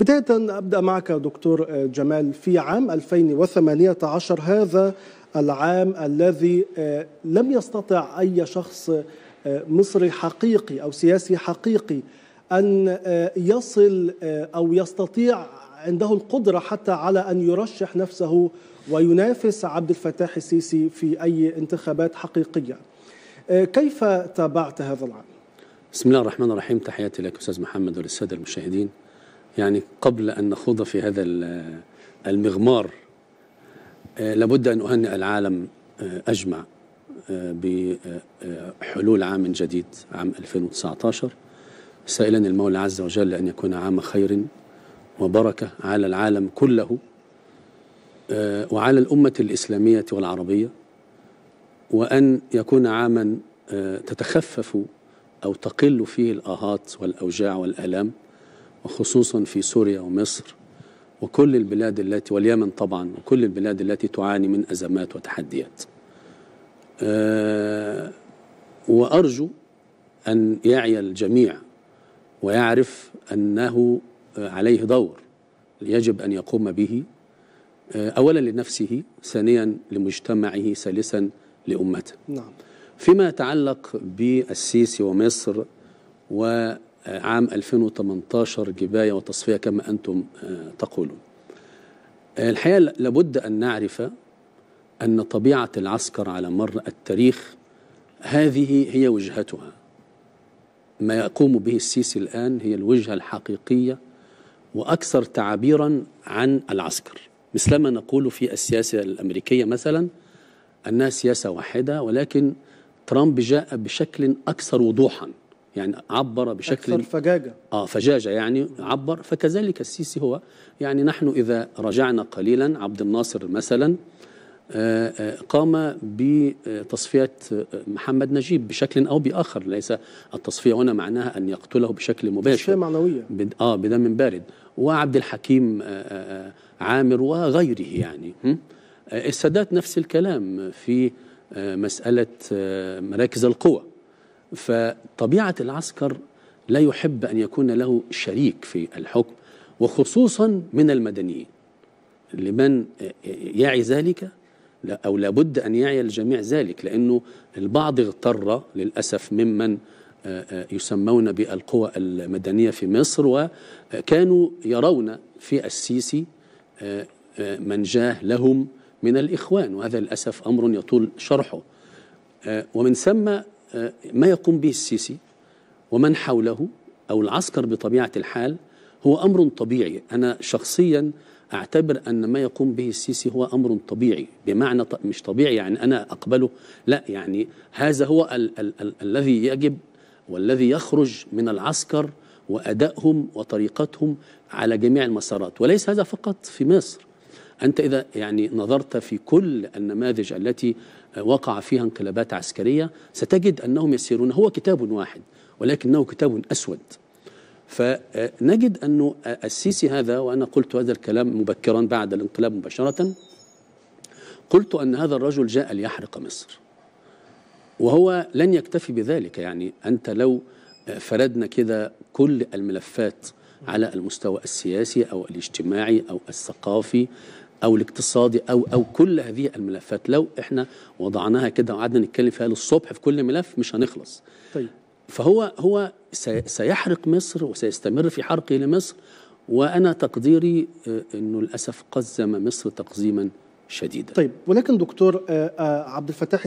بداية أبدأ معك دكتور آه، جمال في عام 2018 هذا العام الذي آه، لم يستطع أي شخص آه، مصري حقيقي أو سياسي حقيقي أن يصل أو يستطيع عنده القدرة حتى على أن يرشح نفسه وينافس عبد الفتاح السيسي في أي انتخابات حقيقية كيف تابعت هذا العام؟ بسم الله الرحمن الرحيم تحياتي لك أستاذ محمد وللسادة المشاهدين يعني قبل أن نخوض في هذا المغمار آه، لابد أن أهنئ العالم آه، أجمع آه، بحلول عام جديد عام 2019 سائلا المولى عز وجل أن يكون عام خير وبركة على العالم كله وعلى الأمة الإسلامية والعربية وأن يكون عاما تتخفف أو تقل فيه الآهات والأوجاع والآلام وخصوصا في سوريا ومصر وكل البلاد التي واليمن طبعا وكل البلاد التي تعاني من أزمات وتحديات أه وأرجو أن يعي الجميع ويعرف أنه عليه دور يجب أن يقوم به آه، أولا لنفسه ثانيا لمجتمعه ثالثا لأمته نعم. فيما يتعلق بالسيسي ومصر و آه، عام 2018 جباية وتصفية كما أنتم آه، تقولون آه، الحقيقة لابد أن نعرف أن طبيعة العسكر على مر التاريخ هذه هي وجهتها ما يقوم به السيسي الآن هي الوجهة الحقيقية وأكثر تعبيرا عن العسكر مثلما نقول في السياسة الأمريكية مثلا أنها سياسة واحدة ولكن ترامب جاء بشكل أكثر وضوحا يعني عبر بشكل أكثر فجاجة آه فجاجة يعني عبر فكذلك السيسي هو يعني نحن إذا رجعنا قليلا عبد الناصر مثلا آه، آه، قام بتصفية محمد نجيب بشكل أو بآخر ليس التصفية هنا معناها أن يقتله بشكل مباشر تصفية معنوية آه بدم بارد وعبد الحكيم آه، عامر وغيره يعني السادات نفس الكلام في مسألة مراكز القوى فطبيعة العسكر لا يحب أن يكون له شريك في الحكم وخصوصا من المدنيين لمن يعي ذلك أو لابد أن يعي الجميع ذلك لأنه البعض اغتر للأسف ممن آه، آه، يسمون بالقوى المدنية في مصر وكانوا يرون في السيسي آه، منجاه لهم من الإخوان وهذا للأسف أمر يطول شرحه ومن ثم ما يقوم به السيسي ومن حوله أو العسكر بطبيعة الحال هو أمر طبيعي أنا شخصيا أعتبر أن ما يقوم به السيسي هو أمر طبيعي بمعنى مش طبيعي يعني أنا أقبله لا يعني هذا هو ال ال ال الذي يجب والذي يخرج من العسكر وأدائهم وطريقتهم على جميع المسارات وليس هذا فقط في مصر أنت إذا يعني نظرت في كل النماذج التي وقع فيها انقلابات عسكرية ستجد أنهم يسيرون هو كتاب واحد ولكنه كتاب أسود فنجد أن السيسي هذا وأنا قلت هذا الكلام مبكرا بعد الانقلاب مباشرة قلت أن هذا الرجل جاء ليحرق مصر وهو لن يكتفي بذلك يعني أنت لو فردنا كده كل الملفات على المستوى السياسي أو الاجتماعي أو الثقافي او الاقتصادي او او كل هذه الملفات لو احنا وضعناها كده وقعدنا نتكلم فيها للصبح في كل ملف مش هنخلص طيب فهو هو سيحرق مصر وسيستمر في حرقه لمصر وانا تقديري آه، انه للاسف قزم مصر تقزيما شديدا طيب ولكن دكتور آه، آه، عبد الفتاح